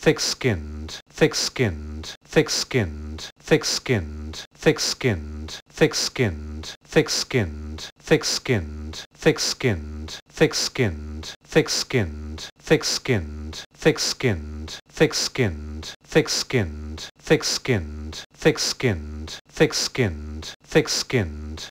thick-skinned, thick-skinned, thick-skinned, thick-skinned, thick-skinned, thick-skinned, thick-skinned, thick-skinned, thick-skinned, thick-skinned, thick-skinned, thick-skinned, thick-skinned, thick-skinned, thick-skinned, thick-skinned, thick-skinned, thick-skinned, thick-skinned,